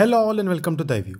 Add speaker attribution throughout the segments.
Speaker 1: hello all and welcome to view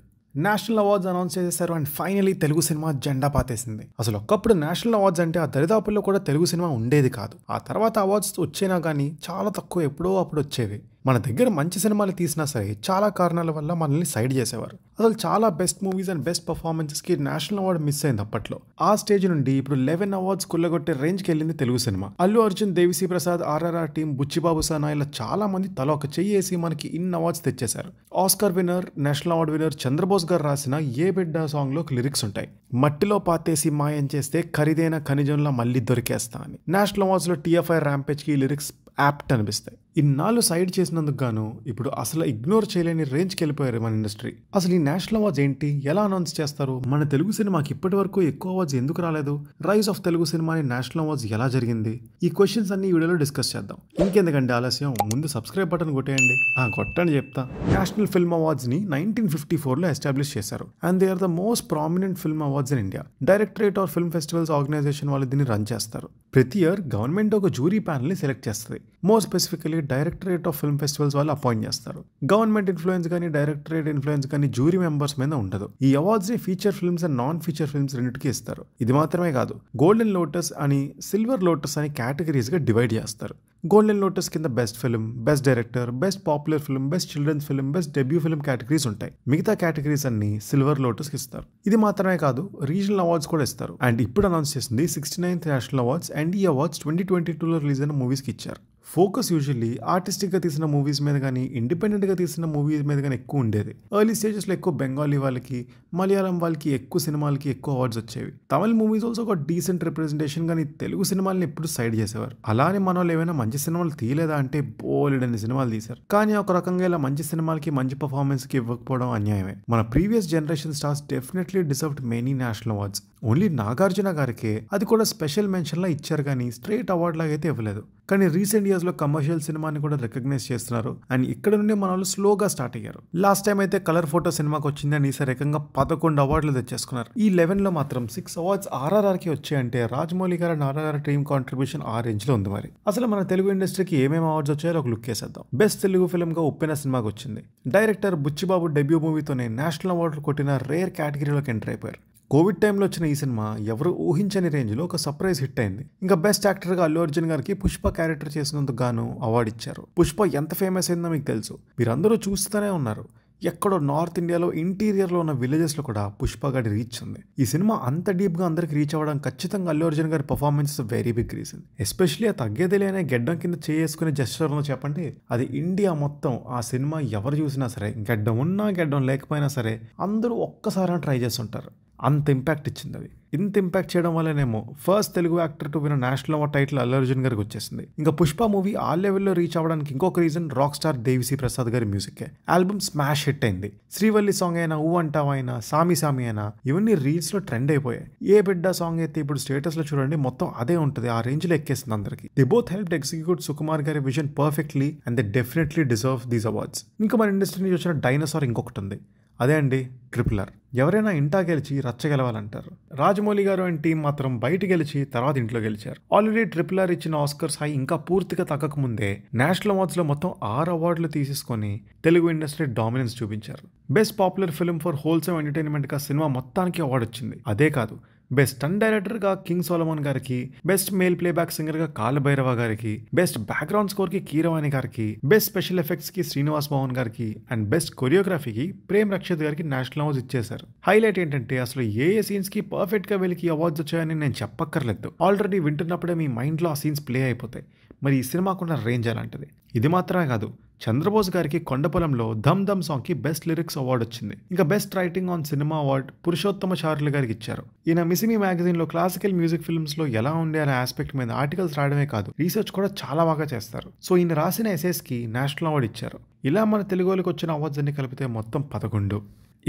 Speaker 1: national awards announce చేసేసారు and finally Telugu cinema జెండా పాతేసింది అసలు ఒకప్పుడు నేషనల్ అవార్డ్స్ అంటే ఆ దరిదాపుల్లో కూడా తెలుగు సినిమా ఉండేది కాదు ఆ తర్వాత అవార్డ్స్ వచ్చినా కానీ చాలా తక్కువ ఎప్పుడో అప్పుడు వచ్చేవి మన దగ్గర మంచి సినిమాలు తీసినా సరే చాలా కారణాల వల్ల మనల్ని సైడ్ చేసేవారు అసలు చాలా బెస్ట్ మూవీస్ అండ్ బెస్ట్ పర్ఫార్మెన్సెస్కి నేషనల్ అవార్డు మిస్ అయింది అప్పట్లో ఆ స్టేజ్ నుండి ఇప్పుడు లెవెన్ అవార్డ్స్ కుల్లగొట్టే రేంజ్కి వెళ్ళింది తెలుగు సినిమా అల్లు అర్జున్ దేవిశ్రీ ప్రసాద్ ఆర్ఆర్ఆర్ టీం బుచ్చిబాబు సనా ఇలా చాలా మంది తల ఒక చెయ్యేసి మనకి ఇన్ అవార్డ్స్ తెచ్చేశారు Oscar winner national award winner Chandrabose గారు రాసిన ఏ బిడ్డ సాంగ్లో లిరిక్స్ ఉంటాయి మట్టిలో పాతేసి మాయం చేస్తే ఖరీదైన ఖనిజంలో మళ్ళీ దొరికేస్తా అని నేషనల్ అవార్డ్స్లో టీఎఫ్ఐ ర్యాంపేజ్కి లిరిక్స్ యాప్ట్ అనిపిస్తాయి ఇన్నాళ్ళు సైడ్ చేసినందుకు గాను ఇప్పుడు అసలు ఇగ్నోర్ చేయలేని రేంజ్కి వెళ్ళిపోయారు మన ఇండస్ట్రీ అసలు ఈ నేషనల్ అవార్డ్స్ ఏంటి ఎలా అనౌన్స్ చేస్తారు మన తెలుగు సినిమాకి ఇప్పటి వరకు ఎక్కువ అవార్డ్స్ ఎందుకు రాలేదు rise of Telugu cinema national awards ఎలా జరిగింది ఈ క్వశ్చన్స్ అన్ని వీడియోలో డిస్కస్ చేద్దాం ఇంకెందుకంటే ఆలస్యం ముందు సబ్స్క్రైబ్ బటన్ కొట్టేయండి ఆ కొట్టని చెప్తా నేషనల్ ఫిల్మ్ అవార్డ్స్ ని నైన్టీన్ ఫిఫ్టీ ఫోర్లో ఎస్టాబ్లిష్ చేశారు and they are the most prominent film awards in India directorate of film festivals organisation వాళ్ళు దీన్ని రన్ చేస్తారు ప్రతి ఇయర్ గవర్నమెంట్ ఒక జూరీ ప్యానల్ని సెలెక్ట్ చేస్తుంది more specifically directorate of film festivals వాళ్ళు అపాయింట్ చేస్తారు గవర్నమెంట్ ఇన్ఫ్లుయెన్స్ కానీ డైరెక్టరేట్ ఇన్ఫ్లుయెన్స్ కానీ జూరీ మెంబర్స్ మీద ఉండదు ఈ అవార్డ్స్ ని feature films and non feature films రెండింటికి ఇస్తారు ఇది మాత్రమే కాదు గోల్డెన్ లోటస్ అని సిల్వర్ లోటస్ అని కేటగిరీస్ గా డివైడ్ చేస్తారు గోల్డెన్ లోటస్ కింద best film best director best popular film best children's film best debut film categories ఉంటాయి మిగతా కేటగిరీస్ అన్ని సిల్వర్ లోటస్కి ఇస్తారు ఇది మాత్రమే కాదు రీజనల్ అవార్డ్స్ కూడా ఇస్తారు అండ్ ఇప్పుడు అనౌన్స్ చేసింది sixty ninth national awards and ఈ అవార్డ్స్ ట్వంటీ ట్వంటీ టూలో రిలీజ్ అయిన మూవీస్కి ఇచ్చారు ఫోకస్ యూజువల్లీ ఆర్టిస్టిక్గా తీసిన మూవీస్ మీద కానీ ఇండిపెండెంట్గా తీసిన మూవీస్ మీద కానీ ఎక్కువ ఉండేది ఎర్లీ స్టేజెస్లో ఎక్కువ బెంగాలీ వాళ్ళకి మలయాళం వాళ్ళకి ఎక్కువ సినిమాలకి ఎక్కువ అవార్డ్స్ వచ్చేవి తమిళ మూవీస్ ఆల్సో ఒక డీసెంట్ రిప్రజెంటేషన్ కానీ తెలుగు సినిమాలను ఎప్పుడు సైడ్ చేసేవారు అలానే మన వాళ్ళు ఏమైనా మంచి సినిమాలు తీయలేదా అంటే బోలెడని సినిమాలు తీశారు కానీ ఒక రకంగా ఇలా మంచి సినిమాలకి మంచి పర్ఫార్మెన్స్కి ఇవ్వకపోవడం అన్యాయమే మన previous generation stars definitely deserved many national awards only Nagarjuna గారికే అది కూడా స్పెషల్ మెన్షన్లా ఇచ్చారు కానీ స్ట్రైట్ అవార్డులాగా లాగా అయితే ఇవ్వలేదు కానీ రీసెంట్ ఇయర్స్లో కమర్షియల్ సినిమాని కూడా రికగ్నైజ్ చేస్తున్నారు అండ్ ఇక్కడ నుండి మన వాళ్ళు స్లోగా స్టార్ట్ అయ్యారు లాస్ట్ టైం అయితే కలర్ ఫోటో సినిమాకి వచ్చిందని ఈ ఈసారి ఏకంగా పదకొండు అవార్డులు తెచ్చేసుకున్నారు ఈ లెవెన్లో మాత్రం సిక్స్ అవార్డ్స్ ఆర్ఆర్ఆర్కి వచ్చాయంటే రాజమౌళి గారు అండ్ ఆర్ఆర్ఆర్ టీమ్ కాంట్రిబ్యూషన్ ఆ రేంజ్లో ఉంది మరి అసలు మన తెలుగు ఇండస్ట్రీకి ఏమేమి అవార్డ్స్ వచ్చాయో ఒక లుక్ వేసేద్దాం బెస్ట్ తెలుగు గా ఉప్పిన సినిమాకి వచ్చింది డైరెక్టర్ బుచ్చిబాబు డెబ్యూ మూవీతోనే నేషనల్ అవార్డు కొట్టిన రేర్ కేటగిరీలోకి ఎంటర్ అయిపోయారు కోవిడ్ టైంలో వచ్చిన ఈ సినిమా ఎవరు ఊహించని రేంజ్లో ఒక సర్ప్రైజ్ హిట్ అయింది ఇంకా బెస్ట్ యాక్టర్గా అల్లు అర్జున్ గారికి పుష్ప క్యారెక్టర్ చేసినందుకు గాను అవార్డు ఇచ్చారు పుష్ప ఎంత ఫేమస్ అయిందో మీకు తెలుసు మీరందరూ చూస్తూనే ఉన్నారు ఎక్కడో నార్త్ ఇండియాలో ఇంటీరియర్లో ఉన్న విలేజెస్లో కూడా పుష్ప గారి రీచ్ ఉంది ఈ సినిమా అంత డీప్గా అందరికి రీచ్ అవ్వడం ఖచ్చితంగా అల్లు అర్జున్ గారి performance very big reason especially ఆ తగ్గేదే లేనే గెడ్డం కింద చేసుకునే జస్టర్లో చెప్పండి అది ఇండియా మొత్తం ఆ సినిమా ఎవరు చూసినా సరే గెడ్డం ఉన్నా గెడ్డం లేకపోయినా సరే అందరూ ఒక్కసారి ట్రై చేస్తుంటారు అంత ఇంపాక్ట్ ఇచ్చింది అది ఇంత ఇంపాక్ట్ చేయడం వల్లనేమో first Telugu actor to win national award title Allu Arjun గారికి వచ్చేసింది ఇంకా పుష్ప మూవీ ఆ లెవెల్లో రీచ్ అవ్వడానికి ఇంకొక reason rock star Devi Sri Prasad గారి మ్యూజికే ఆల్బమ్ స్మాష్ హిట్ అయింది శ్రీవల్లి సాంగ్ అయినా ఊ అంటావు అయినా సామి సామి అయినా ఇవన్నీ రీల్స్ లో ట్రెండ్ అయిపోయాయి ఏ బిడ్డ సాంగ్ అయితే ఇప్పుడు స్టేటస్ లో చూడండి మొత్తం అదే ఉంటుంది ఆ రేంజ్ లో ఎక్కేసింది అందరికి they both help execute Sukumar గారి vision perfectly and they definitely deserve these awards ఇంకా మన ఇండస్ట్రీ నుంచి వచ్చిన డైనోసార్ ఇంకొకటి ఉంది అదే అండి ట్రిపులర్ ఎవరైనా ఇంటా గెలిచి రచ్చ గెలవాలంటారు రాజమౌళి గారు అండ్ టీం మాత్రం బయట గెలిచి తర్వాత ఇంట్లో గెలిచారు ఆల్రెడీ ట్రిపుల్ ఆర్ ఇచ్చిన ఆస్కర్స్ హై ఇంకా పూర్తిగా తగ్గక ముందే నేషనల్ లో మొత్తం ఆరు అవార్డులు తీసేసుకొని తెలుగు ఇండస్ట్రీ డామినెన్స్ చూపించారు best popular film for wholesome ఎంటర్టైన్మెంట్గా సినిమా మొత్తానికి అవార్డు వచ్చింది అదే కాదు బెస్ట్ టన్ డైరెక్టర్గా కింగ్ సోలమోన్ గారికి బెస్ట్ మేల్ ప్లేబ్యాక్ సింగర్గా కాలభైరవ గారికి బెస్ట్ బ్యాక్గ్రౌండ్ స్కోర్కి కీరవాణి గారికి బెస్ట్ స్పెషల్ ఎఫెక్ట్స్కి శ్రీనివాస్ భవన్ గారికి అండ్ బెస్ట్ కొరియోగ్రఫీకి ప్రేమ్ రక్షిత్ గారికి నేషనల్ అవార్డ్స్ ఇచ్చేశారు హైలైట్ ఏంటంటే అసలు ఏ ఏ సీన్స్కి పర్ఫెక్ట్గా వెళ్ళి అవార్డ్స్ వచ్చాయని నేను చెప్పక్కర్లేదు ఆల్రెడీ వింటున్నప్పుడే మీ మైండ్లో ఆ సీన్స్ ప్లే అయిపోతాయి మరి ఈ సినిమాకున్న రేంజ్ అలాంటిది ఇది మాత్రమే కాదు చంద్రబోస్ గారికి కొండపొలంలో ధమ్ ధమ్ సాంగ్కి బెస్ట్ లిరిక్స్ అవార్డు వచ్చింది ఇంకా best writing on cinema award Purushottama చారులు గారికి ఇచ్చారు ఈయన మిసిమి లో క్లాసికల్ మ్యూజిక్ ఫిల్మ్స్లో ఎలా ఉండే అనే ఆస్పెక్ట్ మీద ఆర్టికల్స్ రాయడమే కాదు రీసెర్చ్ కూడా చాలా బాగా చేస్తారు సో ఈయన రాసిన కి నేషనల్ అవార్డు ఇచ్చారు ఇలా మన తెలుగులోకి వచ్చిన అవార్డ్స్ అన్ని కలిపితే మొత్తం పదకొండు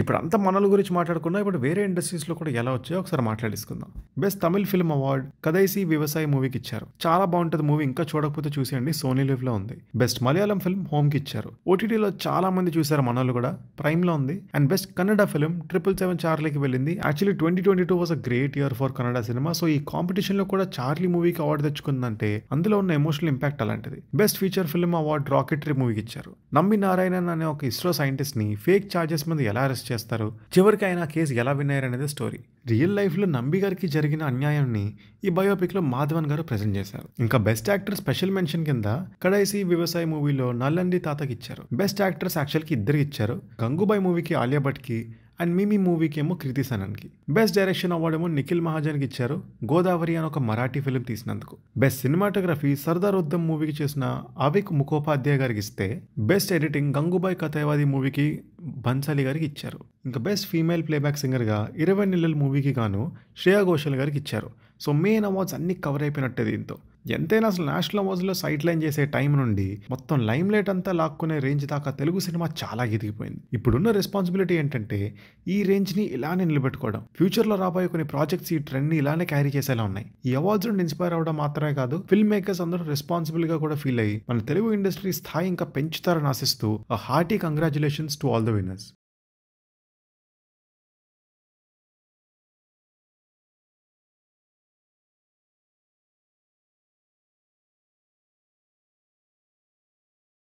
Speaker 1: ఇప్పుడు అంతా మనల గురించి మాట్లాడుకున్నా ఇప్పుడు వేరే ఇండస్ట్రీస్లో కూడా ఎలా వచ్చాయో ఒకసారి మాట్లాడేసుకుందాం best Tamil film award Kadaisi Vivasayi మూవీకి ఇచ్చారు చాలా బాగుంటుంది మూవీ ఇంకా చూడకపోతే చూసేయండి సోనీ లివ్లో ఉంది బెస్ట్ మలయాళం ఫిల్మ్ హోమ్కి ఇచ్చారు ఓటీటీలో చాలా మంది చూశారు మనల్ని కూడా ప్రైమ్లో ఉంది and best Kannada film triple seven చార్లీకి వెళ్ళింది actually twenty twenty two was a great year for Kannada cinema so ఈ కాంపిటీషన్లో కూడా చార్లీ మూవీకి అవార్డు తెచ్చుకుందంటే అందులో ఉన్న ఎమోషనల్ ఇంపాక్ట్ అలాంటిది best feature film award Rocketry మూవీకి ఇచ్చారు నమ్మి నారాయణన్ అనే ఒక ఇస్రో ని ఫేక్ చార్జెస్ మీద ఎలా అరెస్ట్ అరెస్ట్ చేస్తారు చివరికి ఆయన కేసు ఎలా విన్నారనేది స్టోరీ రియల్ లైఫ్లో నంబి గారికి జరిగిన అన్యాయాన్ని ఈ బయోపిక్లో మాధవన్ గారు ప్రజెంట్ చేశారు ఇంకా బెస్ట్ యాక్టర్ స్పెషల్ మెన్షన్ కింద కడైసి వ్యవసాయ మూవీలో నల్లండి తాతకి ఇచ్చారు బెస్ట్ యాక్టర్స్ యాక్చువల్కి ఇద్దరికి ఇచ్చారు గంగుబాయ్ మూవీకి ఆలియా భట్కి అండ్ మిమీ మూవీకి ఏమో కృతి సనన్కి బెస్ట్ డైరెక్షన్ అవార్డు ఏమో నిఖిల్ మహాజన్కి ఇచ్చారు గోదావరి అని ఒక మరాఠీ ఫిలిం తీసినందుకు బెస్ట్ సినిమాటోగ్రఫీ సర్దార్ ఉద్దమ్ మూవీకి చేసిన అవిక్ ముఖోపాధ్యాయ గారికి ఇస్తే బెస్ట్ ఎడిటింగ్ గంగుబాయ్ కథయవాది మూవీకి బన్సాలి గారికి ఇచ్చారు ఇంకా బెస్ట్ ఫీమేల్ ప్లేబ్యాక్ సింగర్గా ఇరవై నెలల మూవీకి గాను శ్రేయా ఘోషల్ గారికి ఇచ్చారు సో మెయిన్ అవార్డ్స్ అన్ని కవర్ అయిపోయినట్టే దీంతో ఎంతైనా అసలు నేషనల్ అవార్డ్స్లో సైట్ లైన్ చేసే టైం నుండి మొత్తం లైమ్ లైట్ అంతా లాక్కునే రేంజ్ దాకా తెలుగు సినిమా చాలా ఎదిగిపోయింది ఇప్పుడున్న రెస్పాన్సిబిలిటీ ఏంటంటే ఈ రేంజ్ని ఇలానే నిలబెట్టుకోవడం ఫ్యూచర్లో రాబోయే కొన్ని ప్రాజెక్ట్స్ ఈ ట్రెండ్ని ఇలానే క్యారీ చేసేలా ఉన్నాయి ఈ అవార్డ్స్ నుండి ఇన్స్పైర్ అవ్వడం మాత్రమే కాదు ఫిల్మ్ మేకర్స్ అందరూ రెస్పాన్సిబుల్గా కూడా ఫీల్ అయ్యి మన తెలుగు ఇండస్ట్రీ స్థాయి ఇంకా పెంచుతారని ఆశిస్తూ hearty congratulations to all the winners